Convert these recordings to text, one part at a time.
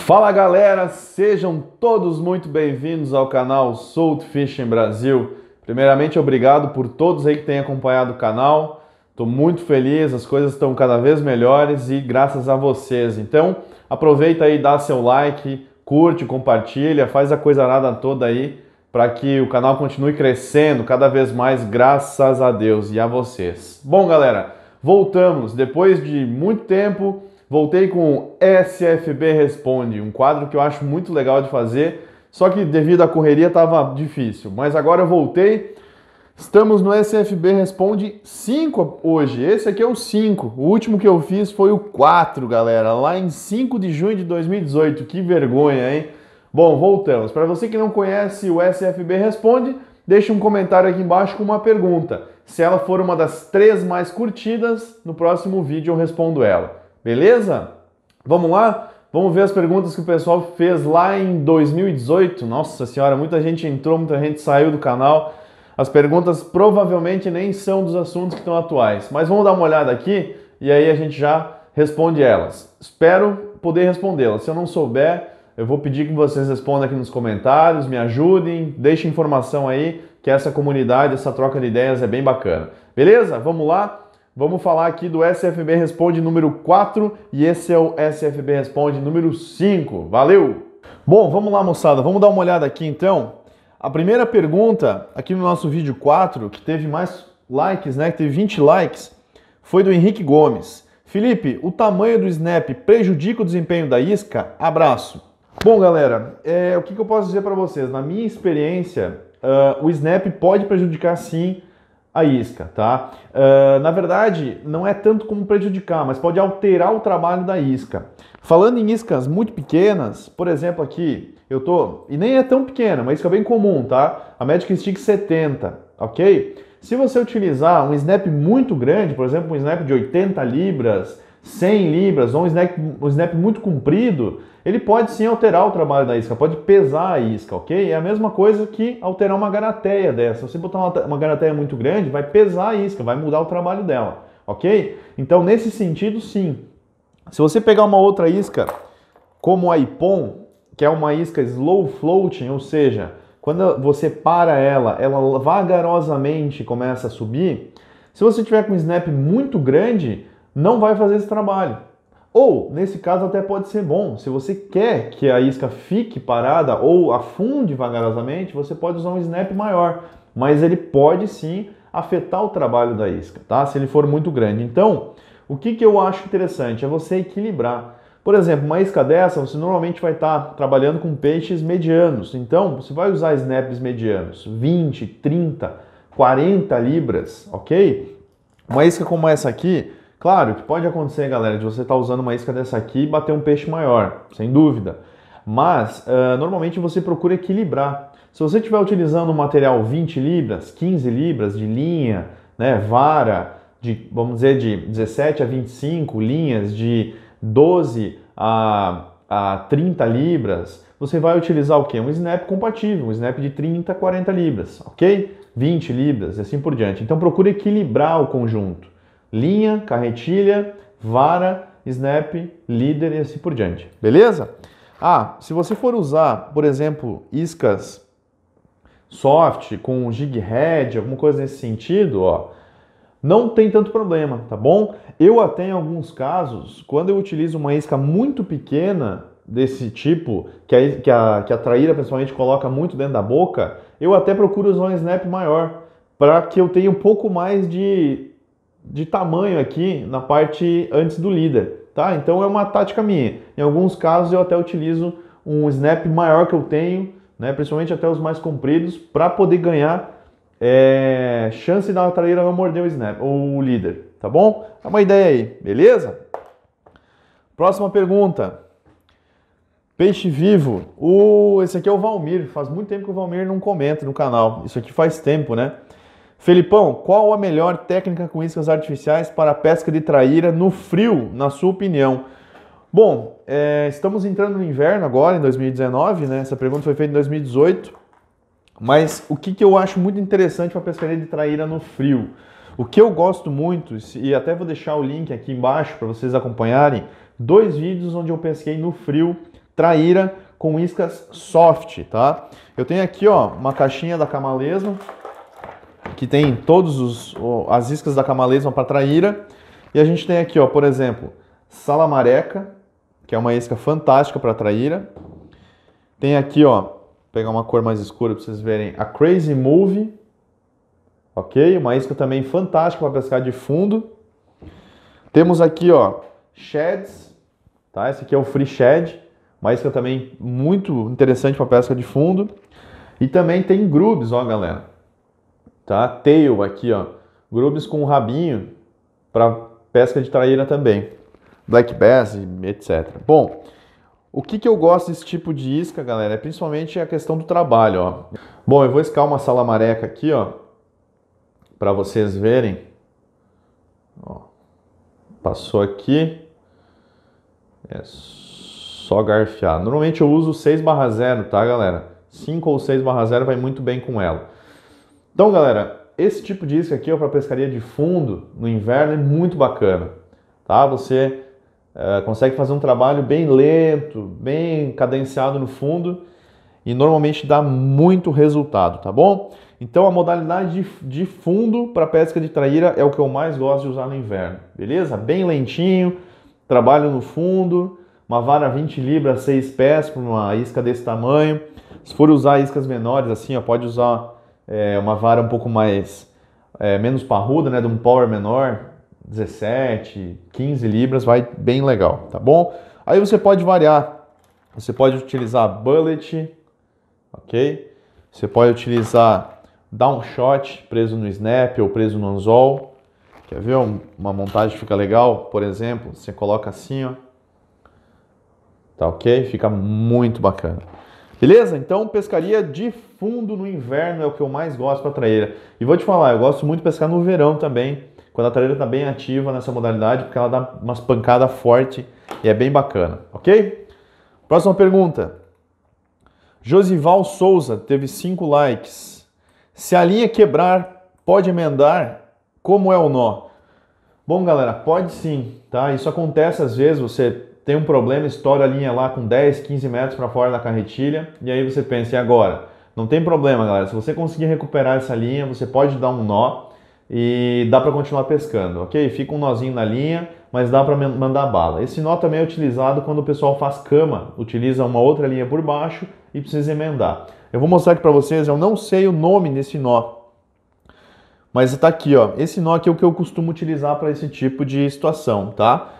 Fala galera, sejam todos muito bem-vindos ao canal Salt Fishing Brasil. Primeiramente, obrigado por todos aí que têm acompanhado o canal. Estou muito feliz, as coisas estão cada vez melhores e graças a vocês. Então, aproveita aí, dá seu like, curte, compartilha, faz a coisa nada toda aí para que o canal continue crescendo cada vez mais, graças a Deus e a vocês. Bom, galera, voltamos depois de muito tempo Voltei com SFB Responde, um quadro que eu acho muito legal de fazer, só que devido à correria estava difícil. Mas agora eu voltei. Estamos no SFB Responde 5 hoje. Esse aqui é o 5. O último que eu fiz foi o 4, galera, lá em 5 de junho de 2018. Que vergonha, hein? Bom, voltamos. Para você que não conhece o SFB Responde, deixe um comentário aqui embaixo com uma pergunta. Se ela for uma das três mais curtidas, no próximo vídeo eu respondo ela. Beleza? Vamos lá? Vamos ver as perguntas que o pessoal fez lá em 2018. Nossa senhora, muita gente entrou, muita gente saiu do canal. As perguntas provavelmente nem são dos assuntos que estão atuais, mas vamos dar uma olhada aqui e aí a gente já responde elas. Espero poder respondê-las. Se eu não souber, eu vou pedir que vocês respondam aqui nos comentários, me ajudem, deixem informação aí, que essa comunidade, essa troca de ideias é bem bacana. Beleza? Vamos lá? Vamos falar aqui do SFB Responde número 4 e esse é o SFB Responde número 5. Valeu! Bom, vamos lá, moçada. Vamos dar uma olhada aqui então. A primeira pergunta aqui no nosso vídeo 4, que teve mais likes, né? Que teve 20 likes, foi do Henrique Gomes. Felipe, o tamanho do snap prejudica o desempenho da isca? Abraço. Bom, galera, é, o que, que, eu posso dizer para vocês? Na minha experiência, uh, o snap pode prejudicar sim a isca, tá? Uh, na verdade, não é tanto como prejudicar, mas pode alterar o trabalho da isca. Falando em iscas muito pequenas, por exemplo, aqui eu tô e nem é tão pequena, uma isca bem comum, tá? A Magic Stick 70, ok? Se você utilizar um snap muito grande, por exemplo, um snap de 80 libras, 100 libras ou um snap, um snap muito comprido, ele pode sim alterar o trabalho da isca, pode pesar a isca, ok? É a mesma coisa que alterar uma garateia dessa. Se você botar uma, uma garateia muito grande, vai pesar a isca, vai mudar o trabalho dela, ok? Então, nesse sentido, sim. Se você pegar uma outra isca, como a Ipon, que é uma isca slow floating, ou seja, quando você para ela, ela vagarosamente começa a subir. Se você tiver com um snap muito grande, não vai fazer esse trabalho. Ou, nesse caso, até pode ser bom. Se você quer que a isca fique parada ou afunde vagarosamente, você pode usar um snap maior. Mas ele pode sim afetar o trabalho da isca, tá? Se ele for muito grande. Então, o que, que eu acho interessante é você equilibrar. Por exemplo, uma isca dessa, você normalmente vai estar tá trabalhando com peixes medianos. Então, você vai usar snaps medianos, 20, 30, 40 libras, ok? Uma isca como essa aqui, Claro que pode acontecer, galera, de você estar tá usando uma isca dessa aqui e bater um peixe maior, sem dúvida. Mas uh, normalmente você procura equilibrar. Se você estiver utilizando um material 20 libras, 15 libras de linha, né, vara, de, vamos dizer, de 17 a 25 linhas, de 12 a, a 30 libras, você vai utilizar o que? Um snap compatível, um snap de 30 a 40 libras, ok? 20 libras e assim por diante. Então procura equilibrar o conjunto linha, carretilha, vara, snap, líder e assim por diante. Beleza? Ah, se você for usar, por exemplo, iscas soft com jig head, alguma coisa nesse sentido, ó, não tem tanto problema, tá bom? Eu até em alguns casos, quando eu utilizo uma isca muito pequena desse tipo, que a, que a, que a traíra principalmente coloca muito dentro da boca, eu até procuro usar um snap maior, para que eu tenha um pouco mais de de tamanho aqui na parte antes do líder, tá? Então é uma tática minha. Em alguns casos eu até utilizo um snap maior que eu tenho, né? principalmente até os mais compridos, para poder ganhar é, chance da traíra não morder o snap ou o líder, tá bom? É uma ideia aí, beleza? Próxima pergunta. Peixe vivo. O, esse aqui é o Valmir. Faz muito tempo que o Valmir não comenta no canal. Isso aqui faz tempo, né? Felipão, qual a melhor técnica com iscas artificiais para pesca de traíra no frio, na sua opinião? Bom, é, estamos entrando no inverno agora, em 2019, né? Essa pergunta foi feita em 2018. Mas o que, que eu acho muito interessante para pescaria de traíra no frio? O que eu gosto muito, e até vou deixar o link aqui embaixo para vocês acompanharem, dois vídeos onde eu pesquei no frio traíra com iscas soft, tá? Eu tenho aqui, ó, uma caixinha da Camalesma, que tem todos os, as iscas da camalesma para traíra. E a gente tem aqui, ó, por exemplo, salamareca, que é uma isca fantástica para traíra. Tem aqui, ó, vou pegar uma cor mais escura para vocês verem, a Crazy Move, ok? Uma isca também fantástica para pescar de fundo. Temos aqui, ó, sheds, tá? Esse aqui é o Free Shed, uma isca também muito interessante para pesca de fundo. E também tem grubs ó, galera tá? Tail aqui, ó. Grubes com o rabinho para pesca de traíra também. Black bass, etc. Bom, o que, que eu gosto desse tipo de isca, galera, é principalmente a questão do trabalho, ó. Bom, eu vou escalar uma salamareca aqui, ó, para vocês verem. Ó, passou aqui. É só garfiar. Normalmente eu uso 6 barra 0, tá, galera? 5 ou 6 barra 0 vai muito bem com ela. Então, galera, esse tipo de isca aqui é para pescaria de fundo no inverno é muito bacana, tá? Você eh, consegue fazer um trabalho bem lento, bem cadenciado no fundo e normalmente dá muito resultado, tá bom? Então a modalidade de, de fundo para pesca de traíra é o que eu mais gosto de usar no inverno, beleza? Bem lentinho, trabalho no fundo, uma vara 20 libras, 6 pés para uma isca desse tamanho. Se for usar iscas menores assim, ó, pode usar é, uma vara um pouco mais é, menos parruda, né, de um power menor, 17, 15 libras, vai bem legal, tá bom? Aí você pode variar, você pode utilizar bullet, ok? Você pode utilizar downshot preso no snap ou preso no anzol. Quer ver uma montagem que fica legal? Por exemplo, você coloca assim, ó. Tá ok? Fica muito bacana. Beleza? Então, pescaria de fundo no inverno é o que eu mais gosto para traíra. E vou te falar, eu gosto muito de pescar no verão também, quando a traíra está bem ativa nessa modalidade, porque ela dá umas pancadas fortes e é bem bacana, ok? Próxima pergunta. Josival Souza teve 5 likes. Se a linha quebrar, pode emendar? Como é o nó? Bom, galera, pode sim, tá? Isso acontece às vezes, você tem um problema, estoura a linha lá com 10, 15 metros para fora da carretilha, e aí você pensa, e agora? Não tem problema, galera. Se você conseguir recuperar essa linha, você pode dar um nó e dá para continuar pescando, ok? Fica um nozinho na linha, mas dá para mandar bala. Esse nó também é utilizado quando o pessoal faz cama, utiliza uma outra linha por baixo e precisa emendar. Eu vou mostrar aqui para vocês, eu não sei o nome desse nó, mas está aqui, ó. Esse nó aqui é o que eu costumo utilizar para esse tipo de situação, tá?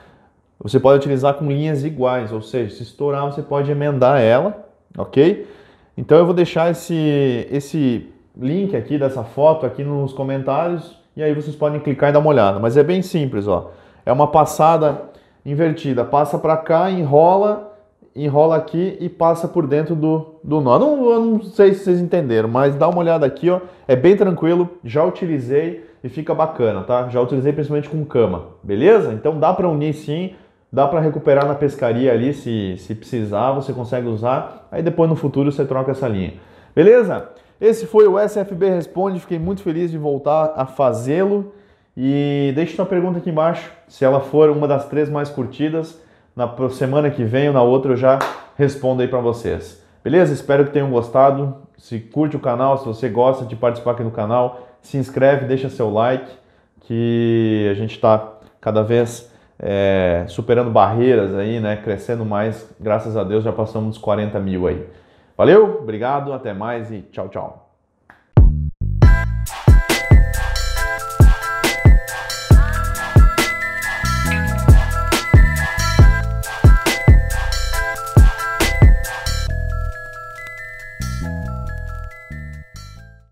Você pode utilizar com linhas iguais, ou seja, se estourar, você pode emendar ela, ok? Então eu vou deixar esse, esse link aqui dessa foto aqui nos comentários e aí vocês podem clicar e dar uma olhada. Mas é bem simples, ó. É uma passada invertida. Passa para cá, enrola, enrola aqui e passa por dentro do, do nó. Não, eu não sei se vocês entenderam, mas dá uma olhada aqui, ó. É bem tranquilo, já utilizei e fica bacana, tá? Já utilizei principalmente com cama, beleza? Então dá para unir sim dá para recuperar na pescaria ali se, se precisar, você consegue usar, aí depois no futuro você troca essa linha. Beleza? Esse foi o SFB Responde, fiquei muito feliz de voltar a fazê-lo e deixe sua pergunta aqui embaixo, se ela for uma das três mais curtidas, na semana que vem ou na outra eu já respondo aí para vocês. Beleza? Espero que tenham gostado. Se curte o canal, se você gosta de participar aqui no canal, se inscreve, deixa seu like, que a gente está cada vez é, superando barreiras aí, né? Crescendo mais, graças a Deus já passamos dos 40 mil aí. Valeu, obrigado, até mais e tchau, tchau.